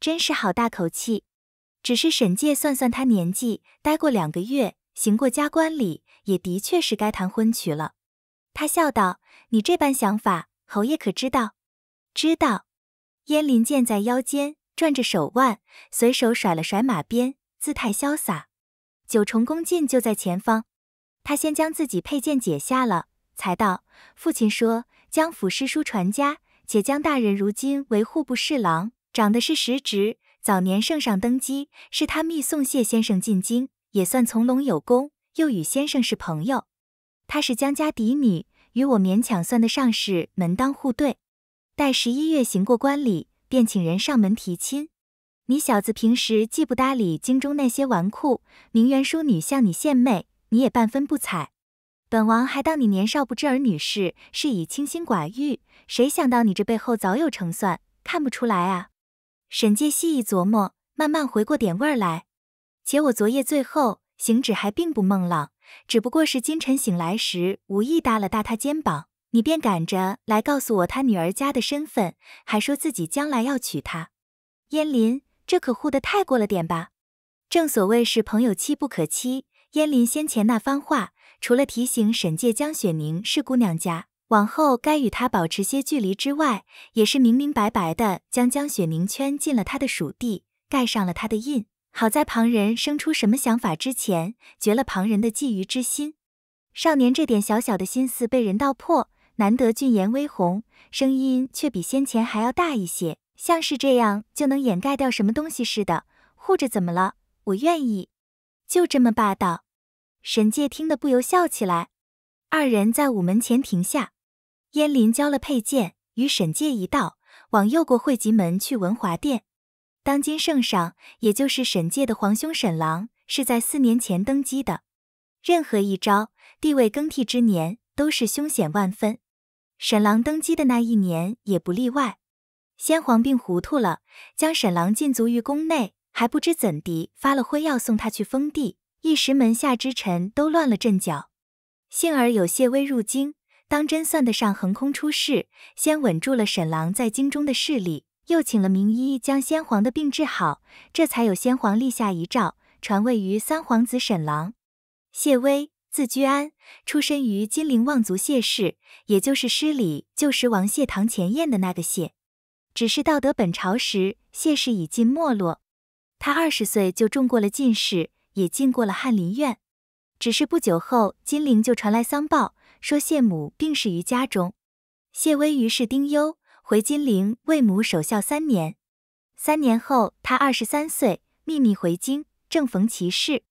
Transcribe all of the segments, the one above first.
真是好大口气！只是沈介算算他年纪，待过两个月，行过加冠礼，也的确是该谈婚娶了。他笑道：“你这般想法，侯爷可知道？”知道。燕临剑在腰间转着手腕，随手甩了甩马鞭，姿态潇洒。九重宫禁就在前方，他先将自己佩剑解下了，才道：“父亲说，江府诗书传家，且江大人如今为户部侍郎。”长的是实职，早年圣上登基，是他密送谢先生进京，也算从龙有功。又与先生是朋友，他是江家嫡女，与我勉强算得上是门当户对。待十一月行过关礼，便请人上门提亲。你小子平时既不搭理京中那些纨绔名媛淑女向你献媚，你也半分不睬。本王还当你年少不知儿女事，是以清心寡欲。谁想到你这背后早有成算，看不出来啊！沈介细一琢磨，慢慢回过点味儿来。且我昨夜最后行止还并不梦浪，只不过是今晨醒来时无意搭了搭他肩膀，你便赶着来告诉我他女儿家的身份，还说自己将来要娶她。燕林，这可护得太过了点吧？正所谓是朋友妻不可欺。燕林先前那番话，除了提醒沈介江雪凝是姑娘家。往后该与他保持些距离之外，也是明明白白的将江雪凝圈进了他的属地，盖上了他的印。好在旁人生出什么想法之前，绝了旁人的觊觎之心。少年这点小小的心思被人道破，难得俊颜微红，声音却比先前还要大一些，像是这样就能掩盖掉什么东西似的。护着怎么了？我愿意，就这么霸道。沈介听得不由笑起来。二人在午门前停下。燕林交了佩剑，与沈介一道往右过汇集门去文华殿。当今圣上，也就是沈介的皇兄沈郎，是在四年前登基的。任何一朝地位更替之年，都是凶险万分。沈郎登基的那一年也不例外。先皇病糊涂了，将沈郎禁足于宫内，还不知怎地发了昏药送他去封地，一时门下之臣都乱了阵脚。幸而有谢威入京。当真算得上横空出世，先稳住了沈郎在京中的势力，又请了名医将先皇的病治好，这才有先皇立下遗诏，传位于三皇子沈郎。谢威，字居安，出身于金陵望族谢氏，也就是诗里旧时王谢堂前燕的那个谢。只是到得本朝时，谢氏已近没落。他二十岁就中过了进士，也进过了翰林院。只是不久后，金陵就传来丧报。说谢母病逝于家中，谢威于是丁忧回金陵为母守孝三年。三年后，他二十三岁，秘密回京，正逢其事，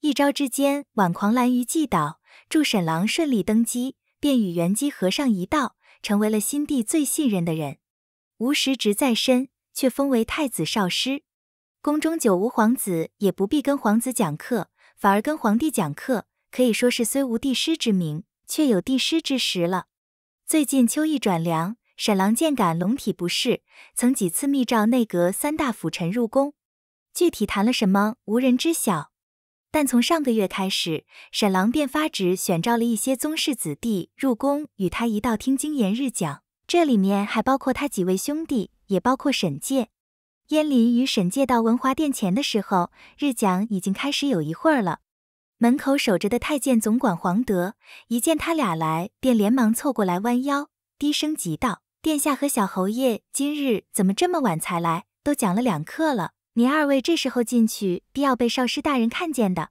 一朝之间挽狂澜于既倒，助沈郎顺利登基，便与元姬和尚一道成为了新帝最信任的人。无实职在身，却封为太子少师。宫中久无皇子，也不必跟皇子讲课，反而跟皇帝讲课，可以说是虽无帝师之名。却有帝师之时了。最近秋意转凉，沈郎渐感龙体不适，曾几次密召内阁三大辅臣入宫，具体谈了什么，无人知晓。但从上个月开始，沈郎便发旨选召了一些宗室子弟入宫，与他一道听经言日讲。这里面还包括他几位兄弟，也包括沈介、燕林与沈介。到文华殿前的时候，日讲已经开始有一会儿了。门口守着的太监总管黄德一见他俩来，便连忙凑过来，弯腰低声急道：“殿下和小侯爷今日怎么这么晚才来？都讲了两课了，您二位这时候进去，必要被少师大人看见的。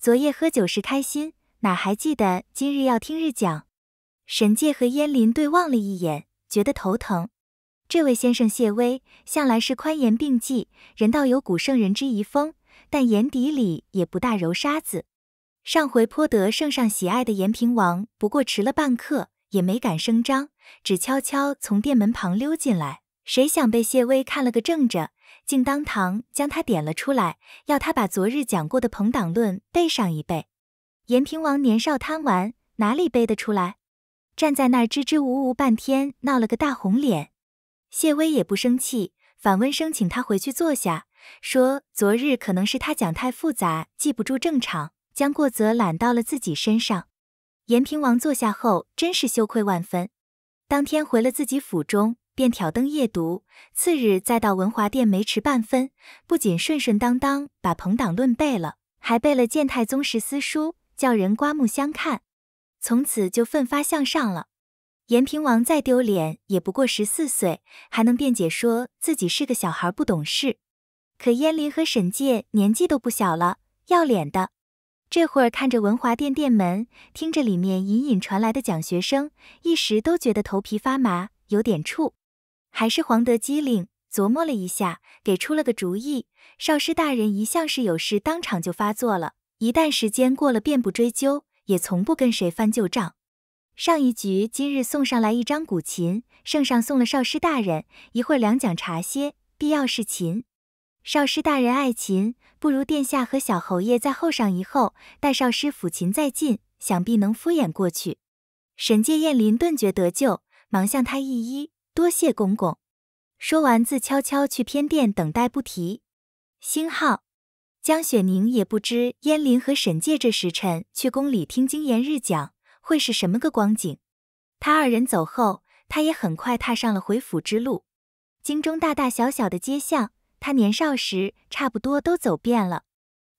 昨夜喝酒时开心，哪还记得今日要听日讲？”沈介和燕临对望了一眼，觉得头疼。这位先生谢威向来是宽严并济，人道有古圣人之遗风，但眼底里也不大揉沙子。上回颇得圣上喜爱的延平王，不过迟了半刻，也没敢声张，只悄悄从殿门旁溜进来。谁想被谢威看了个正着，竟当堂将他点了出来，要他把昨日讲过的《朋党论》背上一背。延平王年少贪玩，哪里背得出来？站在那儿支支吾吾半天，闹了个大红脸。谢威也不生气，反问声请他回去坐下，说昨日可能是他讲太复杂，记不住正常。将过则揽到了自己身上，延平王坐下后真是羞愧万分。当天回了自己府中，便挑灯夜读。次日再到文华殿，没迟半分，不仅顺顺当当把朋党论背了，还背了《建太宗十思书》，叫人刮目相看。从此就奋发向上了。延平王再丢脸也不过十四岁，还能辩解说自己是个小孩不懂事。可燕临和沈介年纪都不小了，要脸的。这会儿看着文华殿殿门，听着里面隐隐传来的讲学声，一时都觉得头皮发麻，有点怵。还是黄德机灵，琢磨了一下，给出了个主意。少师大人一向是有事当场就发作了一旦时间过了便不追究，也从不跟谁翻旧账。上一局今日送上来一张古琴，圣上送了少师大人。一会儿两讲茶歇，必要是琴。少师大人爱琴，不如殿下和小侯爷在后上一后，待少师抚琴再进，想必能敷衍过去。沈介燕林顿觉得救，忙向他一一多谢公公。说完，自悄悄去偏殿等待，不提。星号江雪凝也不知燕林和沈介这时辰去宫里听经筵日讲会是什么个光景。他二人走后，他也很快踏上了回府之路。京中大大小小的街巷。他年少时差不多都走遍了，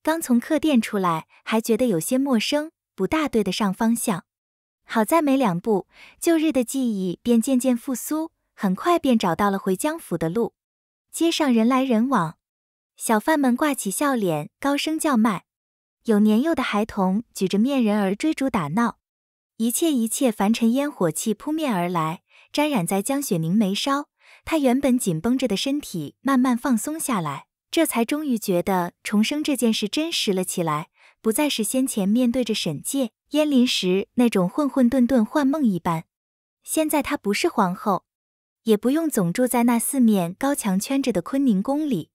刚从客店出来，还觉得有些陌生，不大对得上方向。好在没两步，旧日的记忆便渐渐复苏，很快便找到了回江府的路。街上人来人往，小贩们挂起笑脸，高声叫卖；有年幼的孩童举着面人儿追逐打闹，一切一切凡尘烟火气扑面而来，沾染在江雪凝眉梢。他原本紧绷着的身体慢慢放松下来，这才终于觉得重生这件事真实了起来，不再是先前面对着沈介燕林时那种混混沌沌、幻梦一般。现在她不是皇后，也不用总住在那四面高墙圈着的坤宁宫里。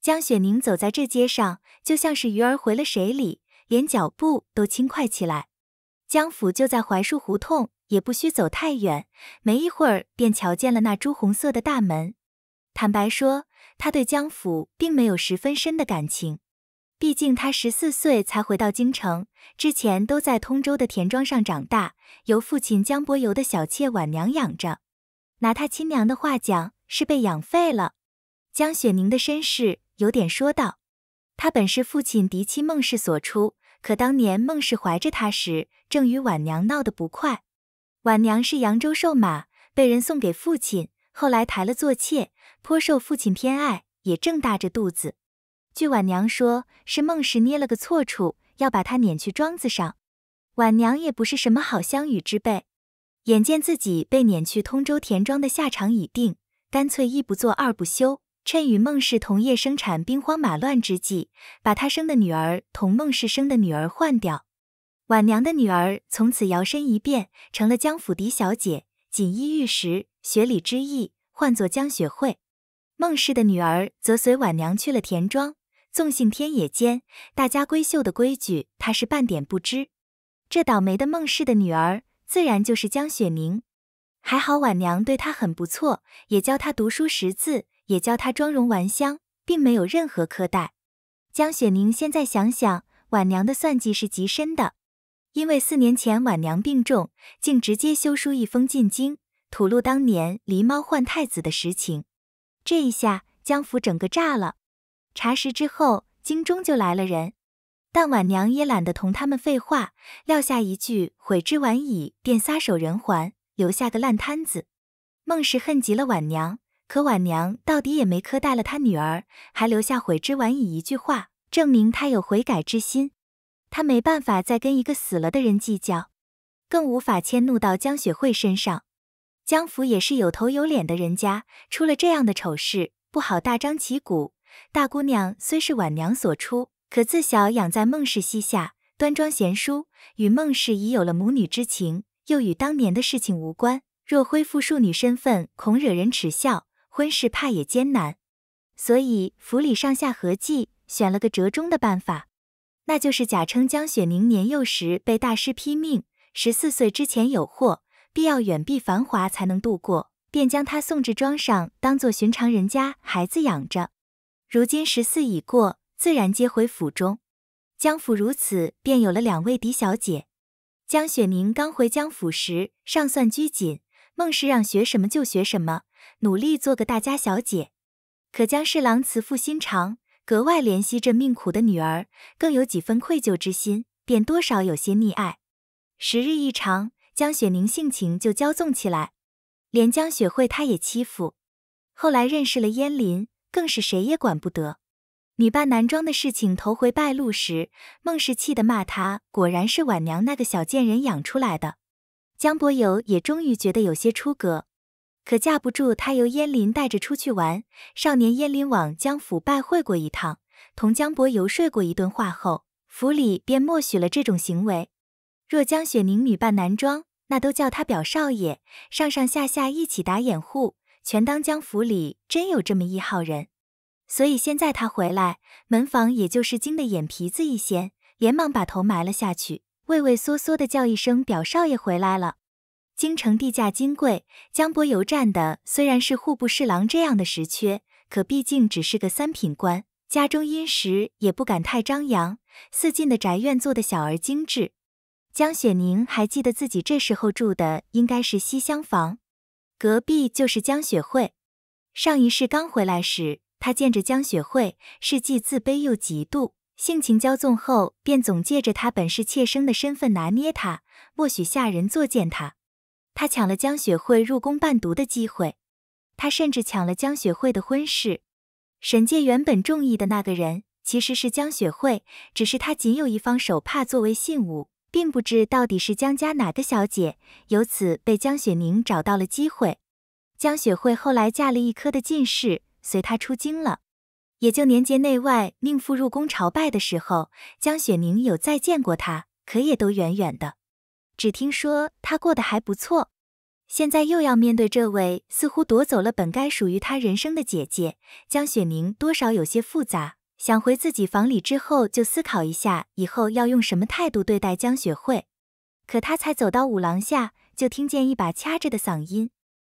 江雪宁走在这街上，就像是鱼儿回了水里，连脚步都轻快起来。江府就在槐树胡同。也不需走太远，没一会儿便瞧见了那朱红色的大门。坦白说，他对江府并没有十分深的感情，毕竟他十四岁才回到京城，之前都在通州的田庄上长大，由父亲江伯游的小妾婉娘养着。拿他亲娘的话讲，是被养废了。江雪宁的身世有点说道，他本是父亲嫡妻孟氏所出，可当年孟氏怀着他时，正与婉娘闹得不快。晚娘是扬州瘦马，被人送给父亲，后来抬了做妾，颇受父亲偏爱，也正大着肚子。据晚娘说，是孟氏捏了个错处，要把她撵去庄子上。晚娘也不是什么好相与之辈，眼见自己被撵去通州田庄的下场已定，干脆一不做二不休，趁与孟氏同业生产、兵荒马乱之际，把她生的女儿同孟氏生的女儿换掉。晚娘的女儿从此摇身一变，成了江府嫡小姐，锦衣玉食，学礼知义，唤作江雪慧。孟氏的女儿则随晚娘去了田庄，纵性天野间，大家闺秀的规矩她是半点不知。这倒霉的孟氏的女儿，自然就是江雪凝。还好晚娘对她很不错，也教她读书识字，也教她妆容玩香，并没有任何苛待。江雪凝现在想想，晚娘的算计是极深的。因为四年前晚娘病重，竟直接修书一封进京，吐露当年狸猫换太子的实情。这一下，江府整个炸了。查实之后，京中就来了人，但晚娘也懒得同他们废话，撂下一句“悔之晚矣”，便撒手人寰，留下个烂摊子。孟氏恨极了晚娘，可晚娘到底也没苛待了他女儿，还留下“悔之晚矣”一句话，证明她有悔改之心。他没办法再跟一个死了的人计较，更无法迁怒到江雪慧身上。江府也是有头有脸的人家，出了这样的丑事，不好大张旗鼓。大姑娘虽是晚娘所出，可自小养在孟氏膝下，端庄贤淑，与孟氏已有了母女之情，又与当年的事情无关。若恢复庶女身份，恐惹人耻笑，婚事怕也艰难。所以府里上下合计，选了个折中的办法。那就是假称江雪宁年幼时被大师批命，十四岁之前有祸，必要远避繁华才能度过，便将她送至庄上，当作寻常人家孩子养着。如今十四已过，自然接回府中。江府如此，便有了两位嫡小姐。江雪宁刚回江府时尚算拘谨，孟氏让学什么就学什么，努力做个大家小姐。可江侍郎慈父心肠。格外怜惜这命苦的女儿，更有几分愧疚之心，便多少有些溺爱。时日一长，江雪凝性情就骄纵起来，连江雪慧她也欺负。后来认识了燕林，更是谁也管不得。女扮男装的事情头回败露时，孟氏气得骂她：“果然是晚娘那个小贱人养出来的。”江伯友也终于觉得有些出格。可架不住他由燕林带着出去玩，少年燕林往江府拜会过一趟，同江伯游说过一顿话后，府里便默许了这种行为。若江雪宁女扮男装，那都叫他表少爷，上上下下一起打掩护，全当江府里真有这么一号人。所以现在他回来，门房也就是惊得眼皮子一掀，连忙把头埋了下去，畏畏缩缩的叫一声表少爷回来了。京城地价金贵，江伯游占的虽然是户部侍郎这样的实缺，可毕竟只是个三品官，家中殷实也不敢太张扬。四进的宅院做的小而精致。江雪凝还记得自己这时候住的应该是西厢房，隔壁就是江雪慧。上一世刚回来时，他见着江雪慧是既自卑又嫉妒，性情骄纵后便总借着他本是妾生的身份拿捏他，默许下人作践他。他抢了江雪慧入宫伴读的机会，他甚至抢了江雪慧的婚事。沈介原本中意的那个人其实是江雪慧，只是他仅有一方手帕作为信物，并不知到底是江家哪个小姐，由此被江雪宁找到了机会。江雪慧后来嫁了一科的进士，随他出京了。也就年节内外命妇入宫朝拜的时候，江雪宁有再见过他，可也都远远的。只听说他过得还不错，现在又要面对这位似乎夺走了本该属于他人生的姐姐江雪凝，多少有些复杂。想回自己房里之后，就思考一下以后要用什么态度对待江雪慧。可她才走到五廊下，就听见一把掐着的嗓音，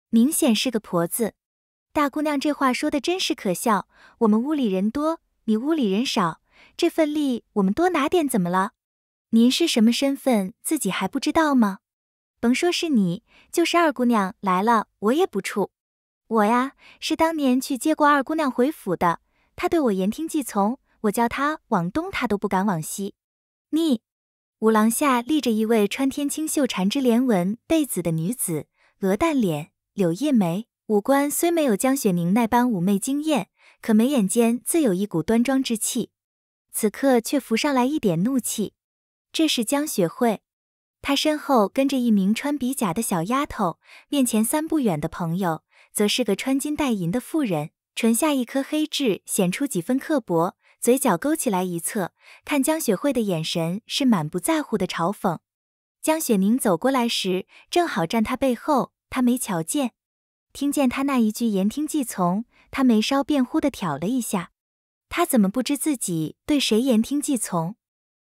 明显是个婆子。大姑娘，这话说的真是可笑。我们屋里人多，你屋里人少，这份力我们多拿点，怎么了？您是什么身份，自己还不知道吗？甭说是你，就是二姑娘来了，我也不怵。我呀，是当年去接过二姑娘回府的，她对我言听计从，我叫她往东，她都不敢往西。逆五廊下立着一位穿天青绣缠枝莲纹被子的女子，鹅蛋脸，柳叶眉，五官虽没有江雪凝那般妩媚惊艳，可眉眼间自有一股端庄之气，此刻却浮上来一点怒气。这是江雪慧，她身后跟着一名穿比甲的小丫头，面前三不远的朋友，则是个穿金戴银的妇人，唇下一颗黑痣显出几分刻薄，嘴角勾起来一侧，看江雪慧的眼神是满不在乎的嘲讽。江雪宁走过来时，正好站她背后，她没瞧见，听见他那一句言听计从，她眉梢便忽地挑了一下，她怎么不知自己对谁言听计从？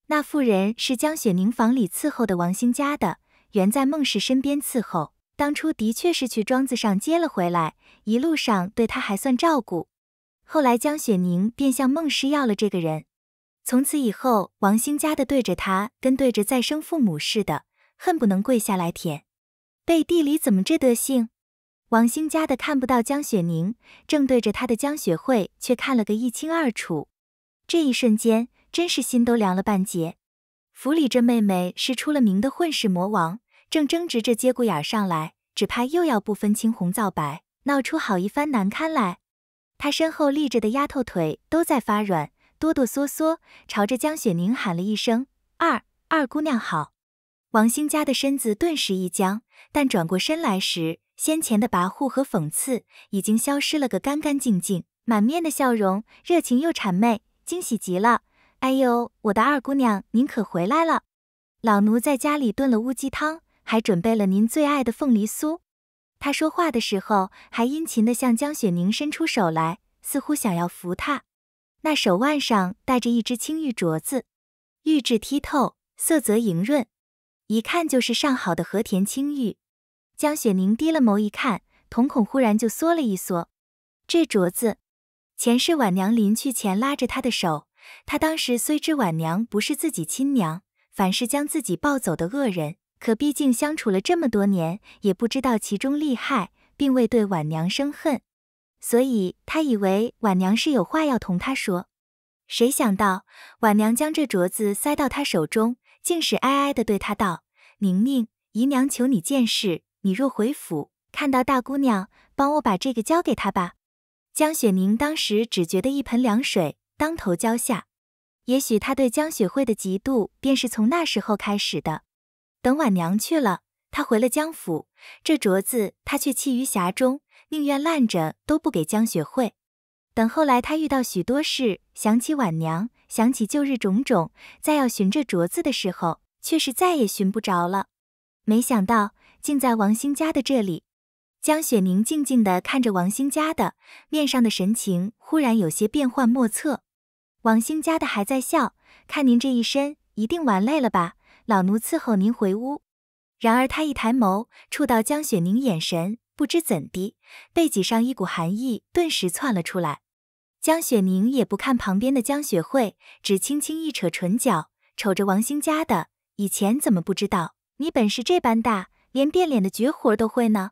那妇人是江雪宁房里伺候的王兴家的，原在孟氏身边伺候。当初的确是去庄子上接了回来，一路上对她还算照顾。后来江雪宁便向孟氏要了这个人，从此以后，王兴家的对着她跟对着再生父母似的，恨不能跪下来舔。背地里怎么这德性？王兴家的看不到江雪宁，正对着她的江雪慧却看了个一清二楚。这一瞬间。真是心都凉了半截。府里这妹妹是出了名的混世魔王，正争执着接骨眼上来，只怕又要不分青红皂白，闹出好一番难堪来。她身后立着的丫头腿都在发软，哆哆嗦嗦，朝着江雪凝喊了一声：“二二姑娘好！”王兴家的身子顿时一僵，但转过身来时，先前的跋扈和讽刺已经消失了个干干净净，满面的笑容，热情又谄媚，惊喜极了。哎呦，我的二姑娘，您可回来了。老奴在家里炖了乌鸡汤，还准备了您最爱的凤梨酥。他说话的时候，还殷勤的向江雪凝伸出手来，似乎想要扶她。那手腕上戴着一只青玉镯子，玉质剔透，色泽莹润，一看就是上好的和田青玉。江雪凝低了眸一看，瞳孔忽然就缩了一缩。这镯子，前世婉娘临去前拉着她的手。他当时虽知婉娘不是自己亲娘，反是将自己抱走的恶人，可毕竟相处了这么多年，也不知道其中利害，并未对婉娘生恨，所以他以为婉娘是有话要同他说。谁想到婉娘将这镯子塞到他手中，竟是哀哀地对他道：“宁宁姨娘求你件事，你若回府看到大姑娘，帮我把这个交给她吧。”江雪宁当时只觉得一盆凉水。当头浇下，也许他对江雪慧的嫉妒便是从那时候开始的。等晚娘去了，他回了江府，这镯子他却弃于匣中，宁愿烂着都不给江雪慧。等后来他遇到许多事，想起晚娘，想起旧日种种，再要寻这镯子的时候，却是再也寻不着了。没想到竟在王兴家的这里。江雪凝静静的看着王兴家的面上的神情，忽然有些变幻莫测。王兴家的还在笑，看您这一身，一定玩累了吧？老奴伺候您回屋。然而他一抬眸，触到江雪凝眼神，不知怎的，背脊上一股寒意顿时窜了出来。江雪凝也不看旁边的江雪慧，只轻轻一扯唇角，瞅着王兴家的，以前怎么不知道你本事这般大，连变脸的绝活都会呢？